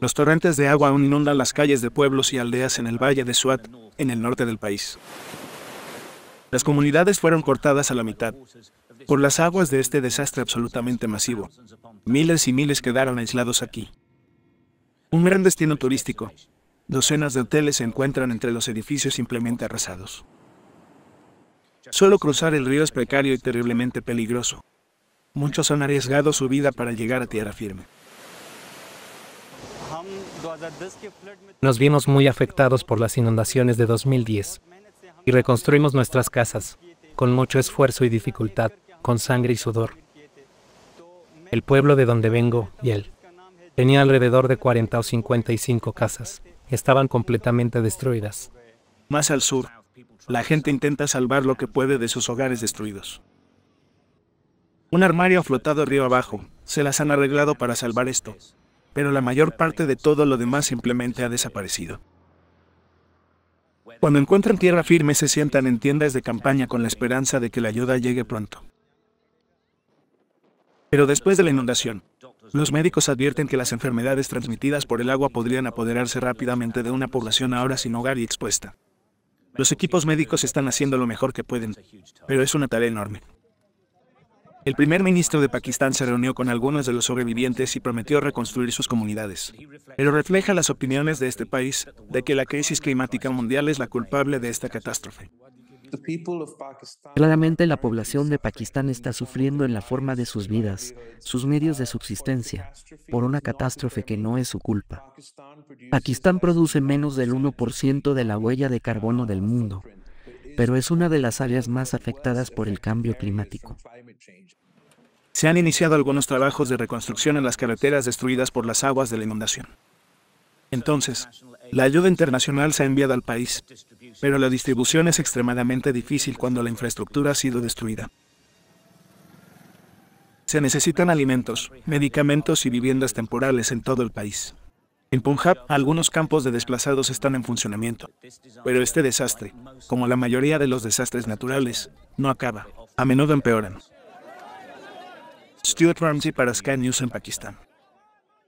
Los torrentes de agua aún inundan las calles de pueblos y aldeas en el valle de Suat, en el norte del país. Las comunidades fueron cortadas a la mitad por las aguas de este desastre absolutamente masivo. Miles y miles quedaron aislados aquí. Un gran destino turístico. Docenas de hoteles se encuentran entre los edificios simplemente arrasados. Solo cruzar el río es precario y terriblemente peligroso. Muchos han arriesgado su vida para llegar a tierra firme. Nos vimos muy afectados por las inundaciones de 2010 y reconstruimos nuestras casas con mucho esfuerzo y dificultad, con sangre y sudor. El pueblo de donde vengo, Yel, tenía alrededor de 40 o 55 casas. Estaban completamente destruidas. Más al sur, la gente intenta salvar lo que puede de sus hogares destruidos. Un armario ha flotado río abajo, se las han arreglado para salvar esto pero la mayor parte de todo lo demás simplemente ha desaparecido. Cuando encuentran tierra firme se sientan en tiendas de campaña con la esperanza de que la ayuda llegue pronto. Pero después de la inundación, los médicos advierten que las enfermedades transmitidas por el agua podrían apoderarse rápidamente de una población ahora sin hogar y expuesta. Los equipos médicos están haciendo lo mejor que pueden, pero es una tarea enorme. El primer ministro de Pakistán se reunió con algunos de los sobrevivientes y prometió reconstruir sus comunidades. Pero refleja las opiniones de este país de que la crisis climática mundial es la culpable de esta catástrofe. Claramente la población de Pakistán está sufriendo en la forma de sus vidas, sus medios de subsistencia, por una catástrofe que no es su culpa. Pakistán produce menos del 1% de la huella de carbono del mundo, pero es una de las áreas más afectadas por el cambio climático. Se han iniciado algunos trabajos de reconstrucción en las carreteras destruidas por las aguas de la inundación. Entonces, la ayuda internacional se ha enviado al país, pero la distribución es extremadamente difícil cuando la infraestructura ha sido destruida. Se necesitan alimentos, medicamentos y viviendas temporales en todo el país. En Punjab, algunos campos de desplazados están en funcionamiento. Pero este desastre, como la mayoría de los desastres naturales, no acaba. A menudo empeoran. Stuart Ramsey para Sky News en Pakistán.